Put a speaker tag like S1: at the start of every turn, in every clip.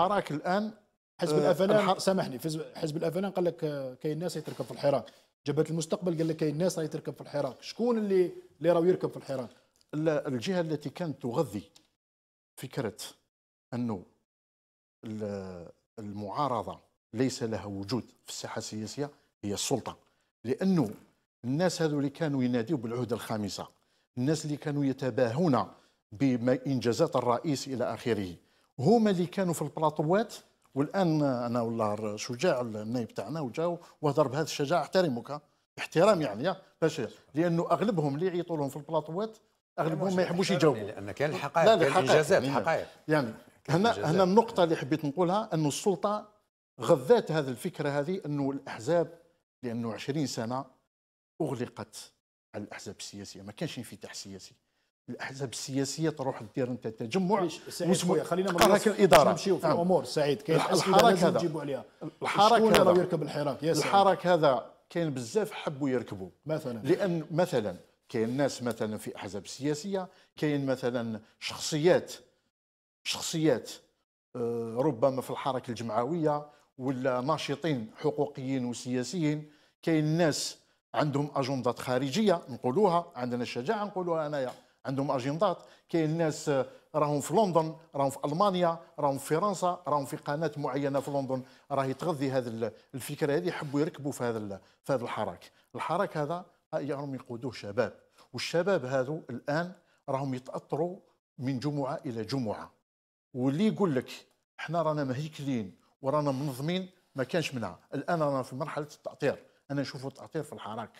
S1: اراك الان
S2: حزب آه، الافلان الحر...
S1: سامحني حزب الافلان قال لك آه، كاين ناس يتركب في الحراك جبهه المستقبل قال لك كاين ناس راهي تركب في الحراك شكون اللي اللي راهو يركب في الحراك الجهه التي كانت تغذي فكره انه
S2: المعارضه ليس لها وجود في الساحه السياسيه هي السلطه لانه الناس هذو اللي كانوا يناديوا بالعهده الخامسه الناس اللي كانوا يتباهون بانجازات الرئيس الى اخره هما اللي كانوا في البلاطوات والان انا والله شجاع النايب تاعنا وجاو وهضر بهذه الشجاعه احترمك احترام يعني باش لانه اغلبهم اللي يعيطوا لهم في البلاطوات اغلبهم ما يحبوش يجاوبوا لان كان الحقائق لا كان الانجازات حقائق يعني, يعني, يعني هنا هنا النقطه اللي حبيت نقولها انه السلطه غذات هذه الفكره هذه انه الاحزاب لانه 20 سنه اغلقت على الاحزاب السياسيه ما كانش انفتاح سياسي الاحزاب السياسيه تروح دير انت تجمع واسمه خلينا حراك الاداره نمشيو في نعم. الامور سعيد كاين الحراك هذا نجيبوا
S1: عليها الحراك هذا يركب الحراك يا الحراك هذا
S2: كاين بزاف حبوا يركبوا مثلا لان مثلا كاين ناس مثلا في احزاب سياسيه كاين مثلا شخصيات شخصيات آه، ربما في الحركه الجمعويه ولا ناشطين حقوقيين وسياسيين كاين ناس عندهم اجندات خارجيه نقولوها عندنا الشجاعه نقولوها انايا عندهم اجندات كاين ناس آه، راهم في لندن راهم في المانيا راهم في فرنسا راهم في قناه معينه في لندن راهي تغذي هذه الفكره هذه يحبوا يركبوا في هذا في هذا الحراك الحراك هذا راهم يقودوه شباب والشباب هذو الان راهم يتاثروا من جمعه الى جمعه واللي يقول لك احنا رانا مهيكلين ورانا منظمين ما كانش منها الان رانا في مرحله التاطير انا نشوفوا التاطير في الحراك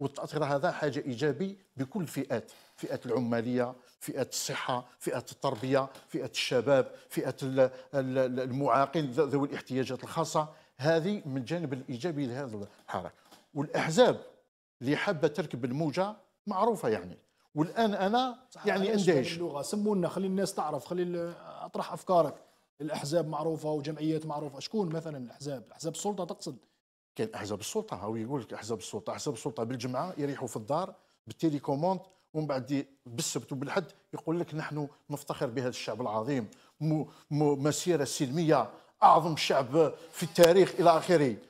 S2: والتاثير هذا حاجه ايجابي بكل الفئات فئه العماليه فئه الصحه فئه التربيه فئه الشباب فئه المعاقين ذوي الاحتياجات الخاصه هذه من الجانب الايجابي لهذا الحراك
S1: والاحزاب اللي حابه تركب الموجه معروفه يعني والان انا يعني اندهش اللغه سمونا خلي الناس تعرف خلي اطرح افكارك الاحزاب معروفه وجمعيات معروفه شكون مثلا الاحزاب احزاب السلطه تقصد كاين احزاب السلطه هو يقول لك احزاب السلطه احزاب السلطه بالجمعه يريحوا في الدار بالتيلي كوموند ومن بعد بالسبت
S2: وبالحد يقول لك نحن نفتخر بهذا الشعب العظيم مسيره سلميه اعظم شعب في التاريخ الى اخره